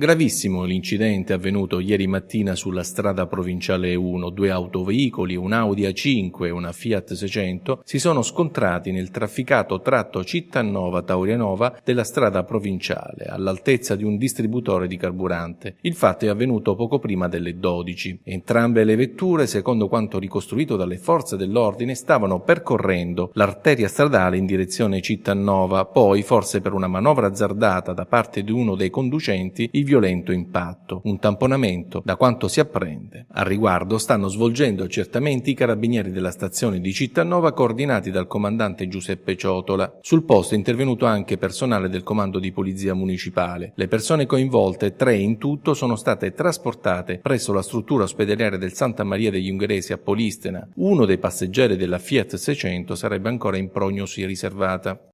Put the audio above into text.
Gravissimo l'incidente avvenuto ieri mattina sulla strada provinciale 1. Due autoveicoli, un Audi A5 e una Fiat 600, si sono scontrati nel trafficato tratto Cittanova-Taurianova della strada provinciale, all'altezza di un distributore di carburante. Il fatto è avvenuto poco prima delle 12. Entrambe le vetture, secondo quanto ricostruito dalle forze dell'ordine, stavano percorrendo l'arteria stradale in direzione Cittanova. Poi, forse per una manovra azzardata da parte di uno dei conducenti, il violento impatto, un tamponamento da quanto si apprende. Al riguardo stanno svolgendo accertamenti i carabinieri della stazione di Cittanova coordinati dal comandante Giuseppe Ciotola. Sul posto è intervenuto anche personale del comando di polizia municipale. Le persone coinvolte, tre in tutto, sono state trasportate presso la struttura ospedaliera del Santa Maria degli Ungheresi a Polistena. Uno dei passeggeri della Fiat 600 sarebbe ancora in prognosi riservata.